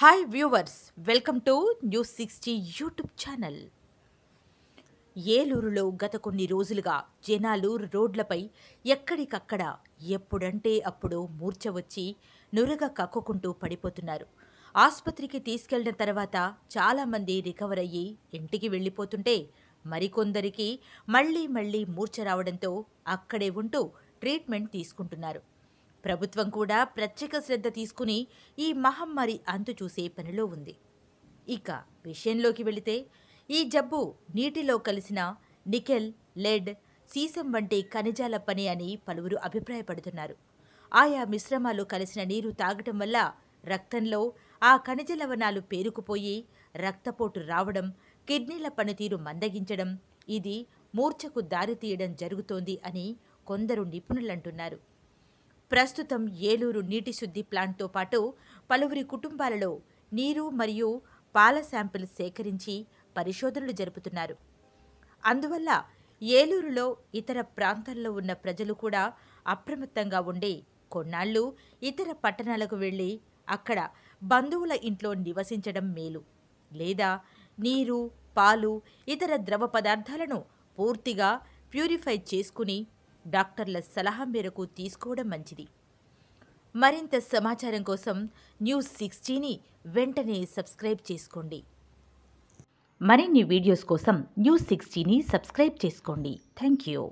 hi viewers welcome to news sixty YouTube channel ఏలూరులో గత కొన్ని రోజులుగా జనాలు రోడ్లపై ఎక్కడికక్కడ ఎప్పుడంటే అప్పుడు మూర్చ వచ్చి నురగ కక్కుకుంటూ పడిపోతున్నారు ఆసుపత్రికి తీసుకెళ్లిన తర్వాత చాలామంది రికవర్ అయ్యి ఇంటికి వెళ్ళిపోతుంటే మరికొందరికి మళ్ళీ మళ్ళీ మూర్చ రావడంతో అక్కడే ఉంటూ ట్రీట్మెంట్ తీసుకుంటున్నారు ప్రభుత్వం కూడా ప్రత్యేక శ్రద్ధ తీసుకుని ఈ మహమ్మారి అంతు చూసే పనిలో ఉంది ఇక విషయంలోకి వెళితే ఈ జబ్బు నీటిలో కలిసిన నికెల్ లెడ్ సీసం వంటి ఖనిజాల పని అని పలువురు అభిప్రాయపడుతున్నారు ఆయా మిశ్రమాలు కలిసిన నీరు తాగటం వల్ల రక్తంలో ఆ ఖనిజ లవణాలు పేరుకుపోయి రక్తపోటు రావడం కిడ్నీల పనితీరు మందగించడం ఇది మూర్ఛకు దారితీయడం జరుగుతోంది అని కొందరు నిపుణులంటున్నారు ప్రస్తుతం ఏలూరు నీటి శుద్ధి ప్లాంట్తో పాటు పలువురి కుటుంబాలలో నీరు మరియు పాల శాంపిల్ సేకరించి పరిశోధనలు జరుపుతున్నారు అందువల్ల ఏలూరులో ఇతర ప్రాంతాల్లో ఉన్న ప్రజలు కూడా అప్రమత్తంగా ఉండి కొన్నాళ్ళు ఇతర పట్టణాలకు వెళ్ళి అక్కడ బంధువుల ఇంట్లో నివసించడం మేలు లేదా నీరు పాలు ఇతర ద్రవ పదార్థాలను పూర్తిగా ప్యూరిఫై చేసుకుని డాక్టర్ల సలహా మేరకు తీసుకోవడం మంచిది మరింత సమాచారం కోసం న్యూస్ సిక్స్టీని వెంటనే సబ్స్క్రైబ్ చేసుకోండి మరిన్ని వీడియోస్ కోసం న్యూస్ సిక్స్టీని సబ్స్క్రైబ్ చేసుకోండి థ్యాంక్ యూ